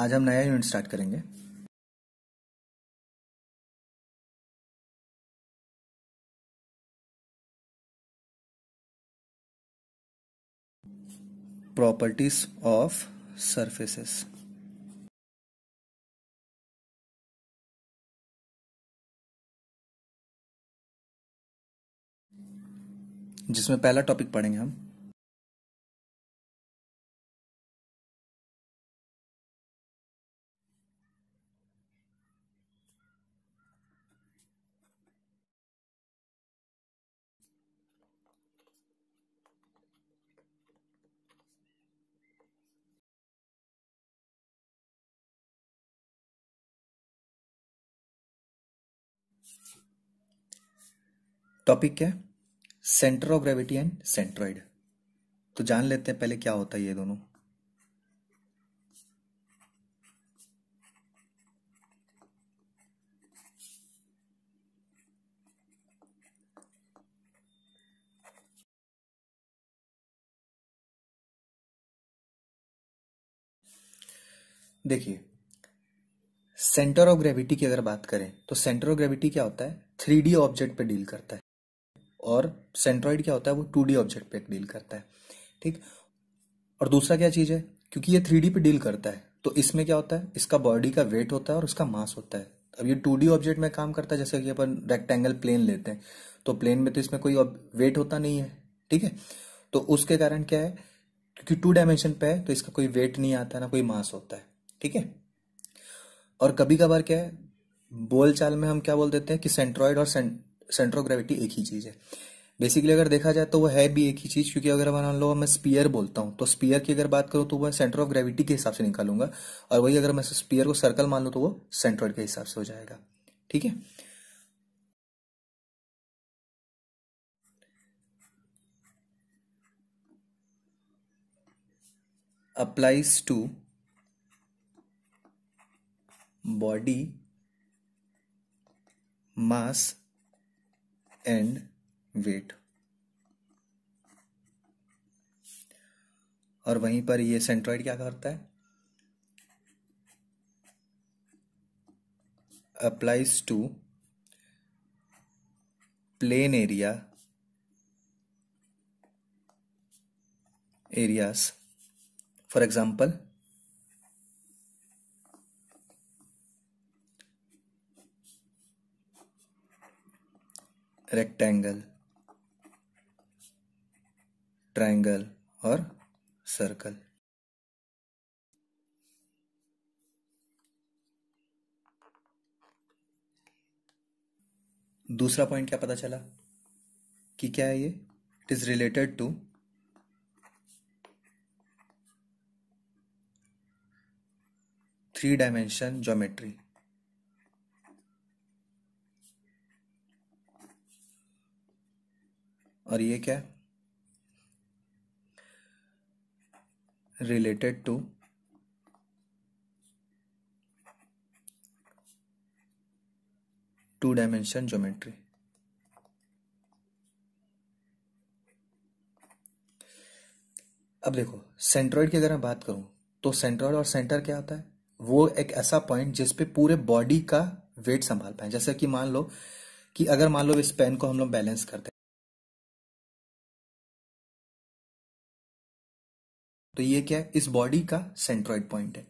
आज हम नया यूनिट स्टार्ट करेंगे प्रॉपर्टीज ऑफ सरफेसेस जिसमें पहला टॉपिक पढ़ेंगे हम टॉपिक क्या है centre of gravity and centroid तो जान लेते हैं पहले क्या होता है ये दोनों देखिए सेंटर ऑफ ग्रेविटी की अगर बात करें तो सेंटर ऑफ ग्रेविटी क्या होता है थ्री ऑब्जेक्ट पे डील करता है और सेंट्रॉइड क्या होता है वो टू ऑब्जेक्ट पे डील करता है ठीक और दूसरा क्या चीज़ है क्योंकि ये थ्री पे डील करता है तो इसमें क्या होता है इसका बॉडी का वेट होता है और उसका मास होता है अब ये टू ऑब्जेक्ट में काम करता है जैसे कि अपन रेक्टेंगल प्लेन लेते हैं तो प्लेन में तो इसमें कोई वेट होता नहीं है ठीक है तो उसके कारण क्या है क्योंकि टू डायमेंशन पे है तो इसका कोई वेट नहीं आता ना कोई मास होता है ठीक है और कभी कभार क्या है बोलचाल में हम क्या बोल देते हैं कि सेंट्रॉइड और सेंट सेंटर ऑफ ग्रेविटी एक ही चीज है बेसिकली अगर देखा जाए तो वो है भी एक ही चीज क्योंकि अगर मान लो मैं स्पीयर बोलता हूँ तो स्पीयर की अगर बात करूँ तो वह सेंटर ऑफ ग्रेविटी के हिसाब से निकालूंगा और वही अगर मैं स्पीयर को सर्कल मान लू तो वो सेंट्रॉइड के हिसाब से हो जाएगा ठीक है applies to body mass and weight और वहीं पर ये सेंट्रॉइड क्या करता है applies to plane area areas for example rectangle triangle और सर्कल दूसरा पॉइंट क्या पता चला कि क्या है ये it is related to three dimension geometry और ये क्या related to two dimension geometry अब देखो सेंट्रॉइड की अगर मैं बात करूं तो सेंट्रॉइड और सेंटर क्या होता है वो एक ऐसा पॉइंट जिसपे पूरे बॉडी का वेट संभाल पाए जैसे कि मान लो कि अगर मान लो इस पेन को हम लोग बैलेंस करते हैं तो ये क्या है इस बॉडी का सेंट्रॉइड पॉइंट है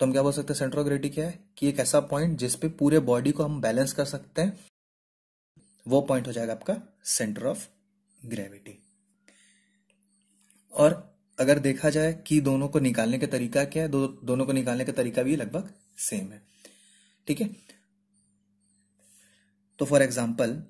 तो हम क्या बोल सकते हैं सेंट्रोग्रेटी क्या है कि एक ऐसा पॉइंट जिसपे पूरे बॉडी को हम बैलेंस कर सकते हैं वो पॉइंट हो जाएगा आपका सेंटर ऑफ ग्रेविटी और अगर देखा जाए कि दोनों को निकालने का तरीका क्या है दो, दोनों को निकालने का तरीका भी लगभग सेम है ठीक है तो फॉर एग्जाम्पल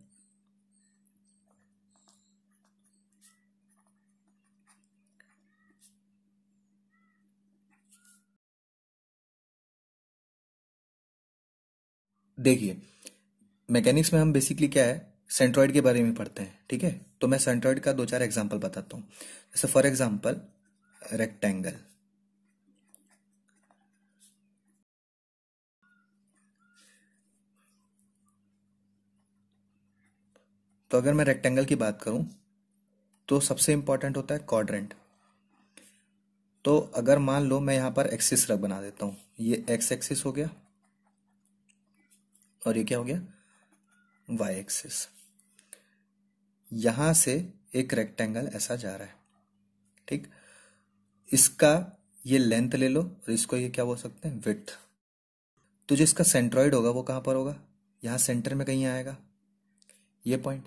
देखिए मैकेनिक्स में हम बेसिकली क्या है सेंट्रॉइड के बारे में पढ़ते हैं ठीक है तो मैं सेंट्रॉइड का दो चार एग्जाम्पल बताता हूँ जैसे फॉर एग्जाम्पल रेक्टेंगल तो अगर मैं रेक्टेंगल की बात करूं तो सबसे इंपॉर्टेंट होता है क्वाड्रेंट तो अगर मान लो मैं यहां पर एक्सिस रख बना देता हूं ये एक्स एक्सिस हो गया और ये क्या हो गया वाई एक्सिस यहां से एक रेक्टेंगल ऐसा जा रहा है ठीक इसका ये लेंथ ले लो और इसको ये क्या बोल सकते हैं विथ तो जो इसका सेंट्रॉइड होगा वो कहां पर होगा यहां सेंटर में कहीं आएगा ये पॉइंट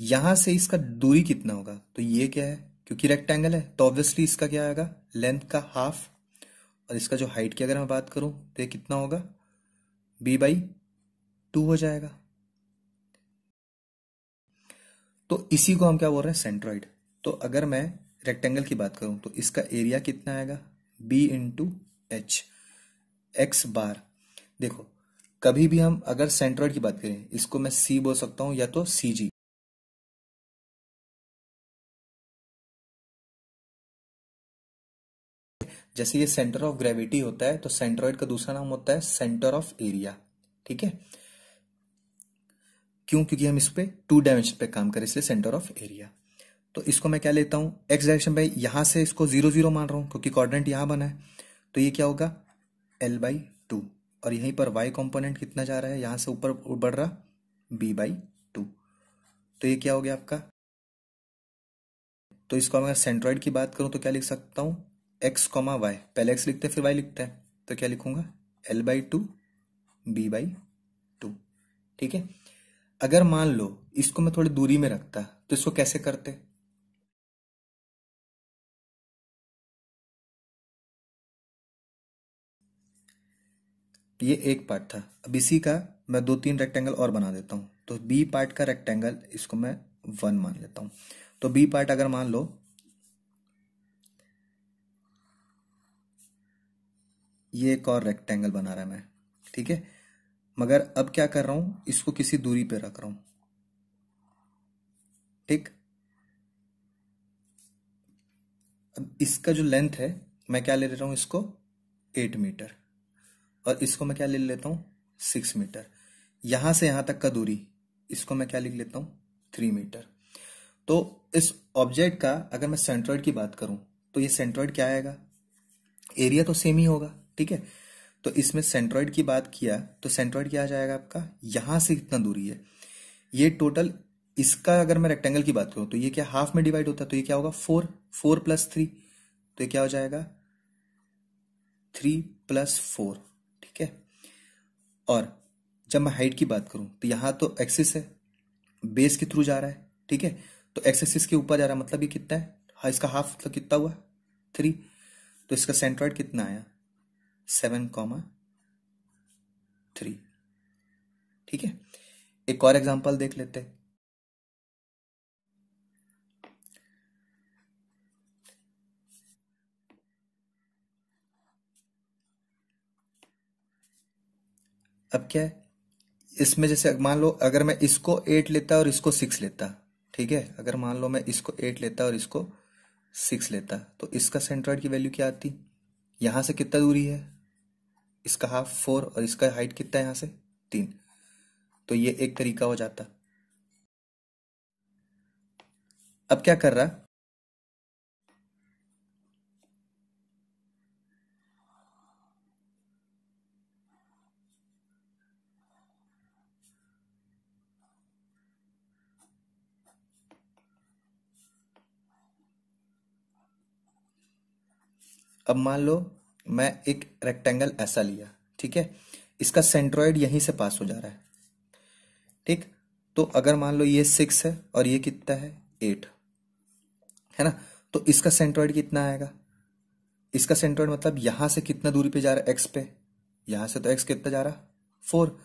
यहां से इसका दूरी कितना होगा तो ये क्या है क्योंकि रेक्टेंगल है तो ऑब्वियसली इसका क्या आएगा लेंथ का हाफ और इसका जो हाइट की अगर मैं बात करूं तो ये कितना होगा बी बाई टू हो जाएगा तो इसी को हम क्या बोल रहे हैं सेंट्रॉइड तो अगर मैं रेक्टेंगल की बात करूं तो इसका एरिया कितना आएगा B into H X bar देखो कभी भी हम अगर सेंट्रॉइड की बात करें इसको मैं सी बोल सकता हूं या तो सी जी जैसे ये सेंटर ऑफ ग्रेविटी होता है तो सेंट्रॉइड का दूसरा नाम होता है सेंटर ऑफ एरिया ठीक है क्यों क्योंकि हम इस पर टू डायमेंशन पे काम करें इसलिए सेंटर ऑफ एरिया तो इसको मैं क्या लेता हूं एक्स डायरेक्शन पे यहां से इसको जीरो जीरो मान रहा हूं क्योंकि कॉर्डिनेट यहां बना है तो ये क्या होगा एल बाई टू और यहीं पर वाई कॉम्पोनेंट कितना जा रहा है यहां से ऊपर बढ़ रहा बी बाई टू तो ये क्या हो गया आपका तो इसको अगर सेंट्रॉइड की बात करूं तो क्या लिख सकता हूं एक्स कॉमा वाई पहले एक्स लिखते हैं फिर वाई लिखते हैं तो क्या लिखूंगा L by two B by two ठीक है अगर मान लो इसको मैं थोड़ी दूरी में रखता तो इसको कैसे करते ये एक पार्ट था अब इसी का मैं दो तीन रेक्टेंगल और बना देता हूं तो बी पार्ट का रेक्टेंगल इसको मैं वन मान लेता हूं तो बी पार्ट अगर मान लो ये एक और रेक्टेंगल बना रहा है मैं ठीक है मगर अब क्या कर रहा हूं इसको किसी दूरी पे रख रहा हूं ठीक अब इसका जो लेंथ है मैं क्या ले ले रहा हूं इसको एट मीटर और इसको मैं क्या ले लेता हूं सिक्स मीटर यहां से यहां तक का दूरी इसको मैं क्या लिख लेता हूं थ्री मीटर तो इस ऑब्जेक्ट का अगर मैं सेंट्रॉइड की बात करूं तो ये सेंट्रॉइड क्या आएगा एरिया तो सेम ही होगा ठीक है तो इसमें सेंट्रॉइड की बात किया तो सेंट्रॉइड क्या आ जाएगा आपका यहां से कितना दूरी है ये टोटल इसका अगर मैं रेक्टेंगल की बात करूं तो ये क्या हाफ में डिवाइड होता है तो ये क्या होगा फोर फोर प्लस थ्री तो ये क्या हो जाएगा थ्री प्लस फोर ठीक है और जब मैं हाइट की बात करूं तो यहां तो एक्सिस है बेस के थ्रू जा रहा है ठीक है तो एक्सिस के ऊपर जा रहा है मतलब ये कितना है हाँ, इसका हाफ मतलब कितना हुआ थ्री तो इसका सेंट्रॉइड कितना आया सेवन कॉमा थ्री ठीक है एक और एग्जांपल देख लेते हैं अब क्या है इसमें जैसे मान लो अगर मैं इसको एट लेता और इसको सिक्स लेता ठीक है अगर मान लो मैं इसको एट लेता और इसको सिक्स लेता तो इसका सेंट्रॉइड की वैल्यू क्या आती यहां से कितना दूरी है इसका हाफ फोर और इसका हाइट कितना है यहां से तीन तो ये एक तरीका हो जाता अब क्या कर रहा अब मान लो मैं एक रेक्टेंगल ऐसा लिया ठीक है इसका सेंट्रॉइड यहीं से पास हो जा रहा है ठीक तो अगर मान लो ये सिक्स है और ये कितना है एट है ना तो इसका सेंट्रॉइड कितना आएगा इसका सेंट्रॉइड मतलब यहां से कितना दूरी पे जा रहा है एक्स पे यहां से तो एक्स कितना जा रहा फोर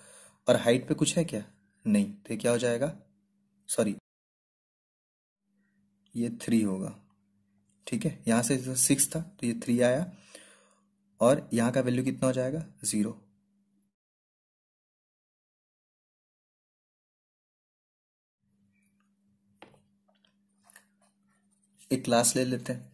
और हाइट पे कुछ है क्या नहीं तो क्या हो जाएगा सॉरी ये थ्री होगा ठीक है यहां से सिक्स तो था तो ये थ्री आया और यहाँ का वैल्यू कितना हो जाएगा ज़ीरो एक क्लास ले लेते हैं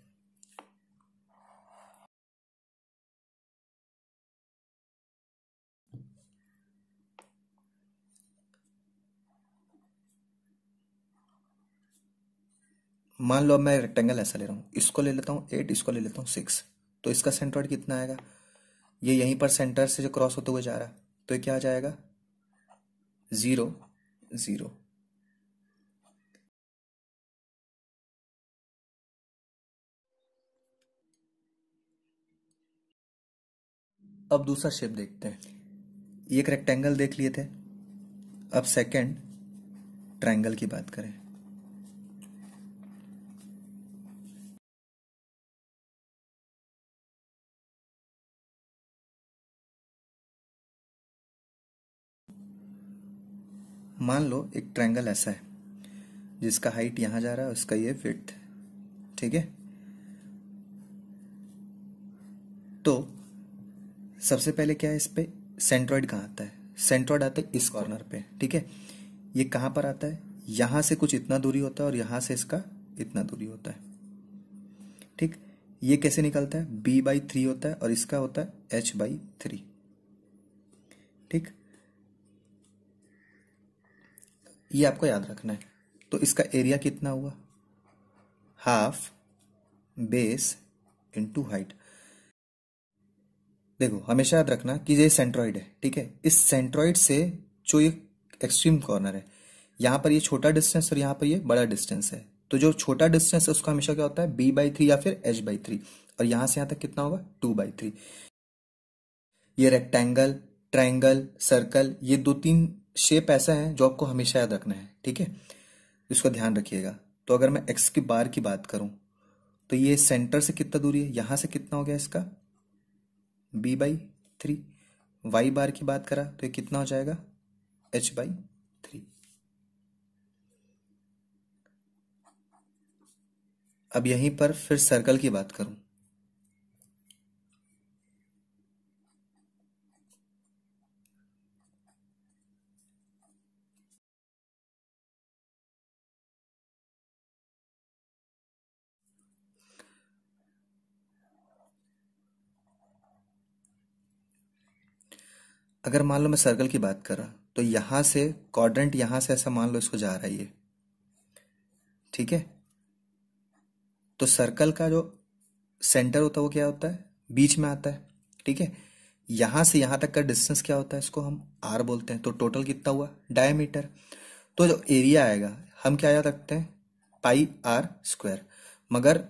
मान लो मैं रेक्टेंगल ऐसा ले रहा हूं इसको ले लेता हूं एट इसको ले लेता हूं सिक्स तो इसका सेंट्रॉइड कितना आएगा ये यहीं पर सेंटर से जो क्रॉस होते हुए जा रहा है तो ये क्या आ जाएगा ज़ीरो ज़ीरो अब दूसरा शेप देखते हैं एक रेक्टेंगल देख लिए थे अब सेकंड ट्रायंगल की बात करें मान लो एक ट्रायंगल ऐसा है जिसका हाइट यहां जा रहा है उसका ये फिट ठीक है तो सबसे पहले क्या है इस पे सेंट्रॉइड कहाँ आता है सेंट्रॉइड आता है इस कॉर्नर पे ठीक है ये कहां पर आता है यहां से कुछ इतना दूरी होता है और यहां से इसका इतना दूरी होता है ठीक ये कैसे निकलता है बी बाई थ्री होता है और इसका होता है एच बाई थ्री ठीक ये आपको याद रखना है तो इसका एरिया कितना हुआ हाफ बेस इंटू हाइट देखो हमेशा याद रखना कि ये सेंट्रॉइड है ठीक है इस सेंट्रॉइड से जो ये एक्सट्रीम कॉर्नर है यहां पर ये छोटा डिस्टेंस और यहां पर ये बड़ा डिस्टेंस है तो जो छोटा डिस्टेंस है उसका हमेशा क्या होता है बी बाई थ्री या फिर एच बाई थ्री और यहां से यहां तक कितना होगा टू बाई थ्री ये रेक्टेंगल ट्राइंगल सर्कल ये दो तीन शेप ऐसा है जो आपको हमेशा याद रखना है ठीक है इसका ध्यान रखिएगा तो अगर मैं एक्स की बार की बात करूं तो ये सेंटर से कितना दूरी है यहां से कितना हो गया इसका B by three Y bar की बात करा तो ये कितना हो जाएगा एच बाई थ्री अब यहीं पर फिर सर्कल की बात करूं अगर मान लो मैं सर्कल की बात कर रहा तो यहां से क्वाड्रेंट यहां से ऐसा मान लो इसको जा रहा है ये ठीक है तो सर्कल का जो सेंटर होता है वो क्या होता है बीच में आता है ठीक है यहां से यहां तक का डिस्टेंस क्या होता है इसको हम आर बोलते हैं तो टोटल कितना हुआ डायमीटर तो जो एरिया आएगा हम क्या याद रखते हैं पाई आर स्क्वायर मगर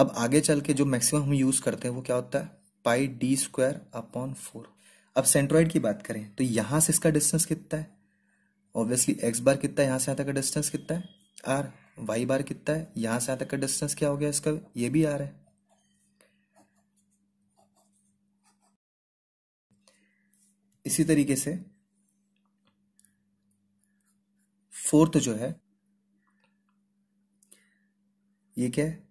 अब आगे चल के जो मैक्सिमम हम यूज करते हैं वो क्या होता है pi D square upon four अब सेंट्रॉइड की बात करें तो यहां से इसका डिस्टेंस कितना है ऑब्वियसली एक्स बार कितना है यहां से यहां तक का डिस्टेंस कितना है आर वाई बार कितना है यहां से यहां तक का डिस्टेंस क्या हो गया इसका ये भी आर है इसी तरीके से फोर्थ जो है ये क्या है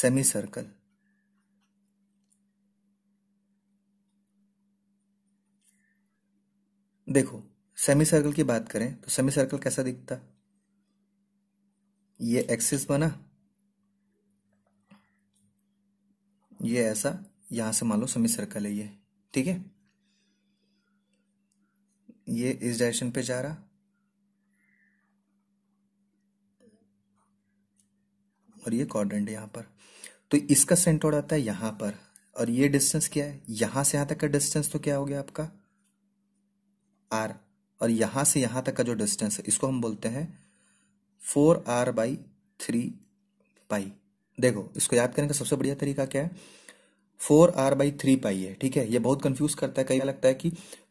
सेमी सर्कल देखो सेमी सर्कल की बात करें तो सेमी सर्कल कैसा दिखता ये एक्सिस बना ये ऐसा यहां से मान लो सेमी सर्कल है ये ठीक है ये इस डायरेक्शन पे जा रहा और ये कॉर्डेंट है यहां पर तो इसका सेंटर आता है यहां पर और ये डिस्टेंस क्या है यहां से यहां तक का डिस्टेंस तो क्या हो गया आपका आर और यहां से यहां तक का जो डिस्टेंस है इसको हम बोलते हैं four R by three pi देखो इसको याद करने का सबसे बढ़िया तरीका क्या है four R by three pi है ठीक है ये बहुत कंफ्यूज करता है कई लगता है कि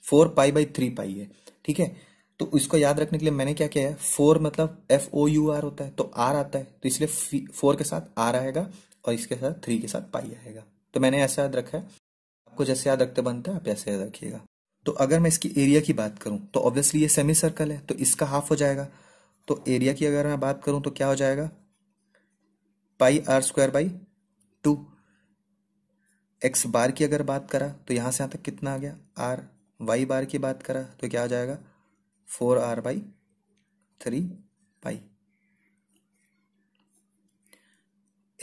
four pi by three pi है ठीक है तो इसको याद रखने के लिए मैंने क्या किया है फोर मतलब एफ ओ यू आर होता है तो आर आता है तो इसलिए फोर के साथ आर आएगा और इसके साथ थ्री के साथ पाई आएगा तो मैंने ऐसा याद रखा है आपको जैसे याद रखते बनता है आप ऐसे याद रखिएगा तो अगर मैं इसकी एरिया की बात करूं तो ऑब्वियसली ये सेमी सर्कल है तो इसका हाफ हो जाएगा तो एरिया की अगर मैं बात करूं तो क्या हो जाएगा pi R square by two X bar की अगर बात करा तो यहां से यहां तक कितना आ गया आर वाई बार की बात करा तो क्या आ जाएगा four R by three pi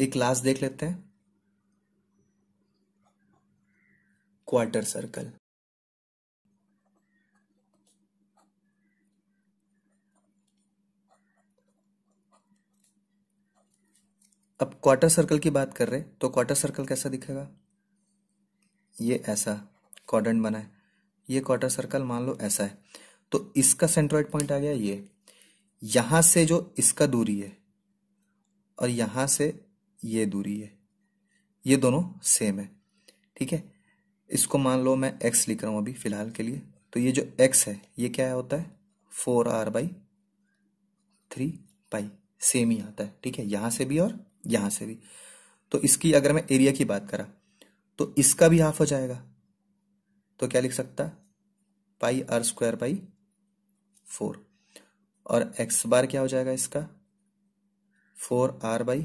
एक लास्ट देख लेते हैं क्वार्टर सर्कल अब क्वार्टर सर्कल की बात कर रहे तो क्वार्टर सर्कल कैसा दिखेगा ये ऐसा क्वाड्रेंट बना है ये क्वार्टर सर्कल मान लो ऐसा है तो इसका सेंट्रॉइड पॉइंट आ गया ये यहां से जो इसका दूरी है और यहां से ये दूरी है ये दोनों सेम है ठीक है इसको मान लो मैं एक्स लिख रहा हूं अभी फिलहाल के लिए तो ये जो एक्स है ये क्या होता है four R by three pi same ही आता है ठीक है यहां से भी और यहां से भी तो इसकी अगर मैं एरिया की बात करा तो इसका भी हाफ हो जाएगा तो क्या लिख सकता pi R square by four और एक्स बार क्या हो जाएगा इसका four R by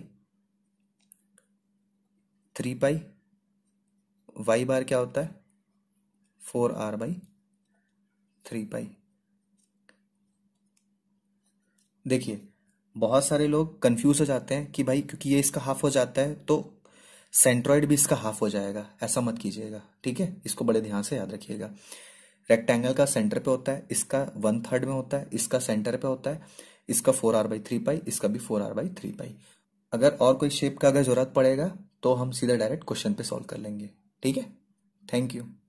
three pi Y bar क्या होता है four R by three pi देखिए बहुत सारे लोग कंफ्यूज हो जाते हैं कि भाई क्योंकि ये इसका हाफ हो जाता है तो सेंट्रॉइड भी इसका हाफ हो जाएगा ऐसा मत कीजिएगा ठीक है इसको बड़े ध्यान से याद रखिएगा रेक्टेंगल का सेंटर पे होता है इसका वन थर्ड में होता है इसका सेंटर पे होता है इसका four R by three pi इसका भी four R by three pi अगर और कोई शेप का अगर जरूरत पड़ेगा तो हम सीधा डायरेक्ट क्वेश्चन पे सॉल्व कर लेंगे ठीक है थैंक यू